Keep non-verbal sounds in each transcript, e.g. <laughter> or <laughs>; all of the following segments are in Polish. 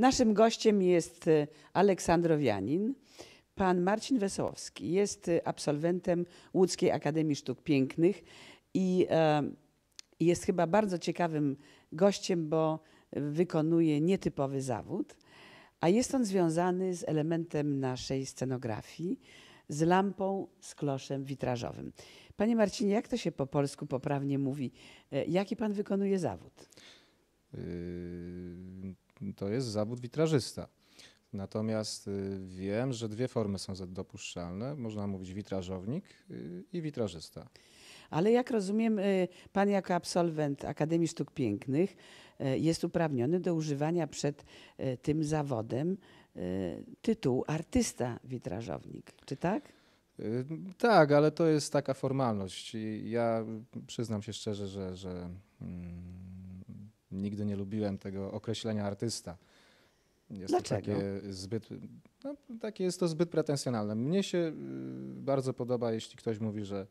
Naszym gościem jest y, Aleksandrowianin. Pan Marcin Wesołowski jest y, absolwentem Łódzkiej Akademii Sztuk Pięknych i y, jest chyba bardzo ciekawym gościem, bo wykonuje nietypowy zawód, a jest on związany z elementem naszej scenografii, z lampą, z kloszem witrażowym. Panie Marcinie, jak to się po polsku poprawnie mówi? Jaki pan wykonuje zawód? Yy to jest zawód witrażysta. Natomiast y, wiem, że dwie formy są dopuszczalne. Można mówić witrażownik y, i witrażysta. Ale jak rozumiem, y, pan jako absolwent Akademii Sztuk Pięknych jest uprawniony do używania przed tym zawodem tytułu artysta witrażownik, czy tak? Tak, ale to jest taka formalność. Ja przyznam się szczerze, że, że mm, Nigdy nie lubiłem tego określenia artysta. Jest Dlaczego? takie zbyt, no, takie jest to zbyt pretensjonalne. Mnie się y, bardzo podoba, jeśli ktoś mówi, że,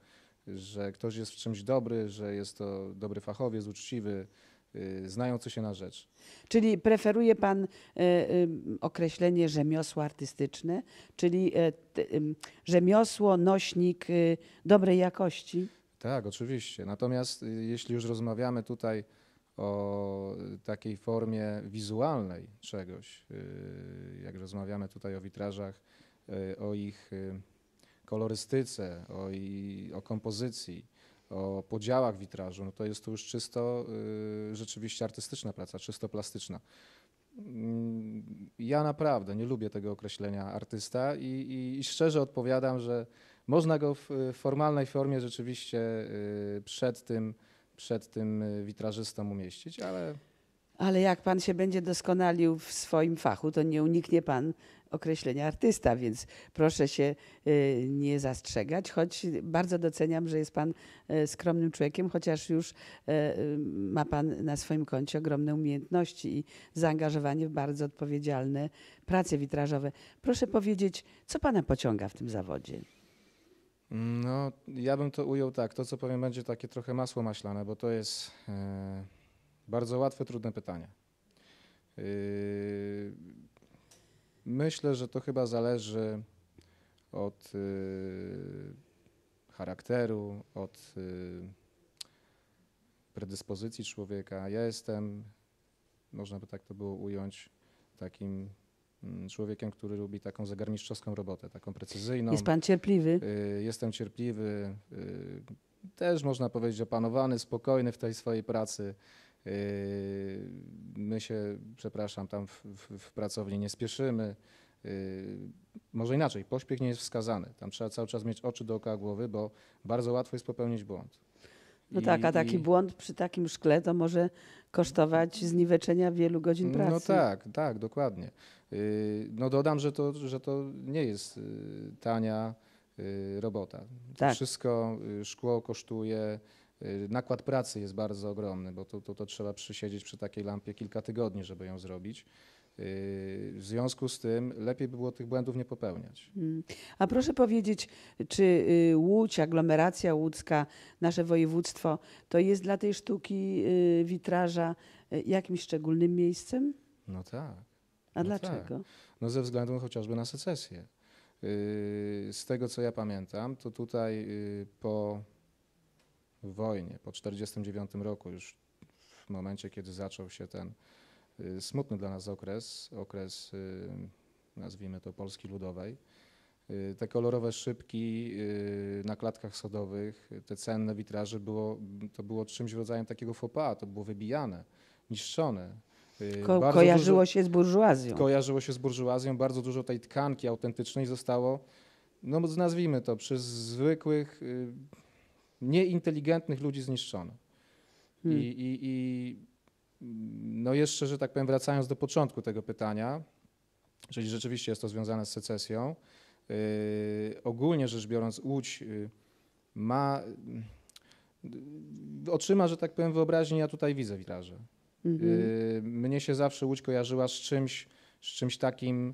że ktoś jest w czymś dobry, że jest to dobry fachowiec, uczciwy, y, znający się na rzecz. Czyli preferuje Pan y, określenie rzemiosło artystyczne, czyli e, rzemiosło, nośnik dobrej jakości? Tak, oczywiście. Natomiast jeśli już rozmawiamy tutaj o takiej formie wizualnej czegoś, y, jak rozmawiamy tutaj o witrażach, y, o ich y, kolorystyce, o, i, o kompozycji, o podziałach witrażu, no to jest to już czysto rzeczywiście artystyczna praca, czysto plastyczna. Mm, ja naprawdę nie lubię tego określenia artysta i, i, i szczerze odpowiadam, że można go w formalnej formie rzeczywiście przed tym przed tym y, witrażystą umieścić, ale... Ale jak pan się będzie doskonalił w swoim fachu, to nie uniknie pan określenia artysta, więc proszę się y, nie zastrzegać, choć bardzo doceniam, że jest pan y, skromnym człowiekiem, chociaż już ma pan na swoim koncie ogromne umiejętności i zaangażowanie w bardzo odpowiedzialne prace witrażowe. Proszę powiedzieć, co pana pociąga w tym zawodzie? No, ja bym to ujął tak. To, co powiem, będzie takie trochę masło maślane, bo to jest e, bardzo łatwe, trudne pytanie. E, myślę, że to chyba zależy od e, charakteru, od predyspozycji człowieka. Ja jestem, można by tak to było ująć, takim Mm, człowiekiem, który lubi taką zagarmistrzowską robotę, taką precyzyjną. Jest pan cierpliwy? Y, jestem cierpliwy, y, też można powiedzieć opanowany, spokojny w tej swojej pracy. Y, my się, przepraszam, tam w, w, w pracowni nie spieszymy. Może inaczej, pośpiech nie jest wskazany. Tam trzeba cały czas mieć oczy dookoła głowy, bo bardzo łatwo jest popełnić błąd. No tak, a taki i... błąd przy takim szkle to może kosztować zniweczenia wielu godzin no pracy. No tak, tak, dokładnie. Y, no dodam, że to, że to nie jest y, tania y, robota. Tak. Wszystko, szkło kosztuje, nakład pracy jest bardzo ogromny, bo to, to, to trzeba przysiedzieć przy takiej lampie kilka tygodni, żeby ją zrobić. Y, w związku z tym lepiej by było tych błędów nie popełniać. Mm. A proszę powiedzieć, czy y, Łódź, aglomeracja łódzka, nasze województwo, to jest dla tej sztuki y, witraża jakimś szczególnym miejscem? No tak. A no dlaczego? Tak. No ze względu chociażby na secesję. Z tego co ja pamiętam, to tutaj po wojnie, po 1949 roku, już w momencie, kiedy zaczął się ten Y, smutny dla nas okres, okres y, nazwijmy to Polski Ludowej. Y, te kolorowe szybki na klatkach schodowych, te cenne witraże, było, to było czymś rodzajem takiego fopa, to było wybijane, niszczone. Ko kojarzyło dużo, się z burżuazją. Kojarzyło się z burżuazją, bardzo dużo tej tkanki autentycznej zostało, no nazwijmy to, przez zwykłych, nieinteligentnych ludzi zniszczone. Hmm. I, i, i no jeszcze, że tak powiem, wracając do początku tego pytania, czyli rzeczywiście jest to związane z secesją. Y, ogólnie rzecz biorąc, Łódź y, ma, y, otrzyma, że tak powiem, wyobraźnię, ja tutaj widzę wiraże. Mhm. Mnie się zawsze Łódź kojarzyła z czymś, z czymś takim,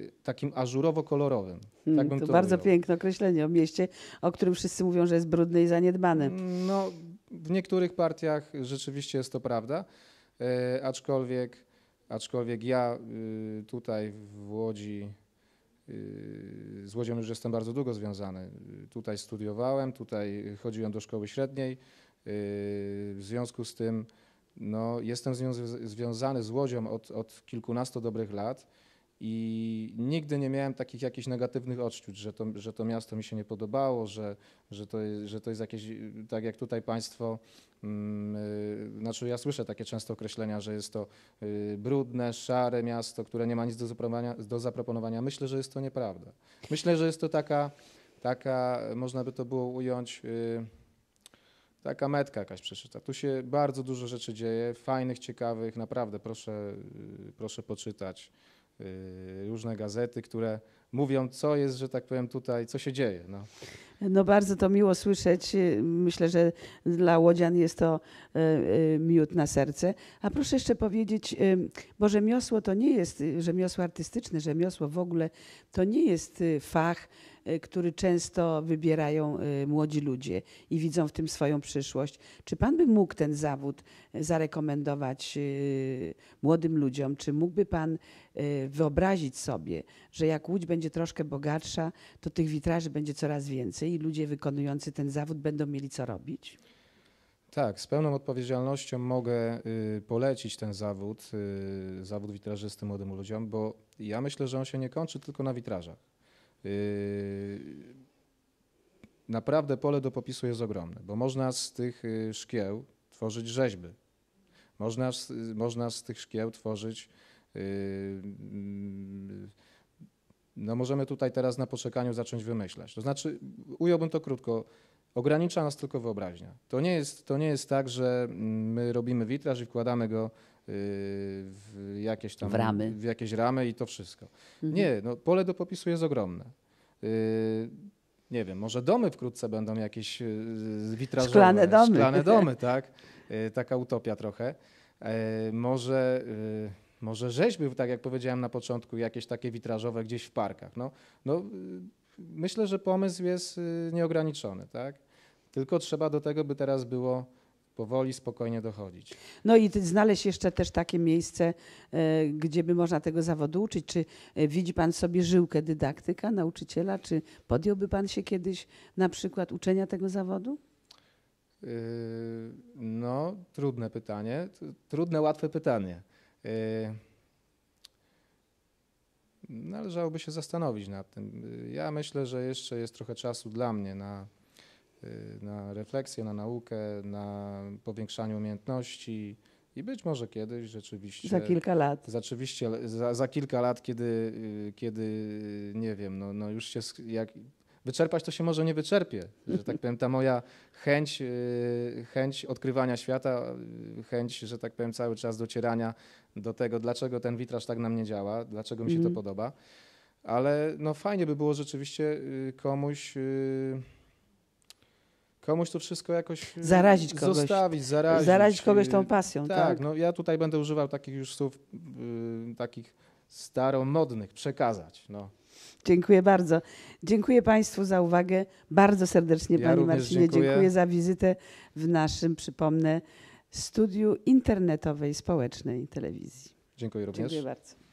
Yy, takim ażurowo-kolorowym. Tak hmm, to, to, bardzo piękne określenie o mieście, o którym wszyscy mówią, że jest brudny i zaniedbany. No, w niektórych partiach rzeczywiście jest to prawda, e, aczkolwiek, aczkolwiek ja e, tutaj w Łodzi e, z Łodzią już jestem bardzo długo związany. Tutaj studiowałem, tutaj chodziłem do szkoły średniej. W związku z tym no, jestem związany z Łodzią od, od kilkunastu dobrych lat. I nigdy nie miałem takich jakichś negatywnych odczuć, że to, że to miasto mi się nie podobało, że, że, to, jest, że to jest jakieś, tak jak tutaj Państwo, yy, znaczy ja słyszę takie często określenia, że jest to yy, brudne, szare miasto, które nie ma nic do zaproponowania, do zaproponowania. Myślę, że jest to nieprawda. Myślę, że jest to taka, taka można by to było ująć. Yy, taka metka jakaś przeczyta. Tu się bardzo dużo rzeczy dzieje, fajnych, ciekawych, naprawdę proszę, y, proszę poczytać. Y, różne gazety, które mówią, co jest, że tak powiem, tutaj, co się dzieje. No. No bardzo to miło słyszeć. Myślę, że dla Łodzian jest to e, e, miód na serce. A proszę jeszcze powiedzieć, e, bo rzemiosło to nie jest, rzemiosło artystyczne, rzemiosło w ogóle to nie jest fach, który często wybierają młodzi ludzie i widzą w tym swoją przyszłość. Czy pan by mógł ten zawód zarekomendować młodym ludziom? Czy mógłby pan wyobrazić sobie, że jak Łódź będzie będzie troszkę bogatsza, to tych witraży będzie coraz więcej i ludzie wykonujący ten zawód będą mieli co robić? Tak, z pełną odpowiedzialnością mogę y, polecić ten zawód, y, zawód witrażysty młodym ludziom, bo ja myślę, że on się nie kończy tylko na witrażach. Y, naprawdę pole do popisu jest ogromne, bo można z tych szkieł tworzyć rzeźby. Można, można z tych szkieł tworzyć no możemy tutaj teraz na poczekaniu zacząć wymyślać. To znaczy, ująłbym to krótko, ogranicza nas tylko wyobraźnia. To nie jest, to nie jest tak, że mm, my robimy witraż i wkładamy go y, w jakieś tam... W ramy. W jakieś ramy i to wszystko. Mhm. Nie, no, pole do popisu jest ogromne. Y, nie wiem, może domy wkrótce będą jakieś y, witrażowe. Szklane domy. Szklane domy, <laughs> tak? Taka utopia trochę. Może... Może rzeźbił, tak jak powiedziałem na początku, jakieś takie witrażowe gdzieś w parkach. No, no, y, myślę, że pomysł jest y, nieograniczony, tak? Tylko trzeba do tego, by teraz było powoli, spokojnie dochodzić. No i znaleźć jeszcze też takie miejsce, e, gdzie by można tego zawodu uczyć. Czy e, widzi Pan sobie żyłkę dydaktyka, nauczyciela? Czy podjąłby Pan się kiedyś na przykład uczenia tego zawodu? Y, no, trudne pytanie. Trudne, łatwe pytanie. Yy, należałoby się zastanowić nad tym. Ja myślę, że jeszcze jest trochę czasu dla mnie na, yy, na refleksję, na naukę, na powiększanie umiejętności. I być może kiedyś rzeczywiście. Za kilka lat. Rzeczywiście, za, za kilka lat, kiedy, yy, kiedy nie wiem, no, no już się, jak Wyczerpać to się może nie wyczerpie, że tak powiem, ta moja chęć, y, chęć odkrywania świata, y, chęć, że tak powiem, cały czas docierania do tego, dlaczego ten witraż tak na mnie działa, dlaczego mi się to mhm. podoba. Ale no fajnie by było rzeczywiście y, komuś komuś to wszystko jakoś zarazić kogoś. zostawić, zarazić. Zarazić kogoś tą pasją, tak? tak? no ja tutaj będę używał takich już słów, takich staromodnych, przekazać, no. Dziękuję bardzo. Dziękuję Państwu za uwagę. Bardzo serdecznie ja Pani Marcinie dziękuję. dziękuję za wizytę w naszym, przypomnę, studiu internetowej społecznej telewizji. Dziękuję również. Dziękuję bardzo.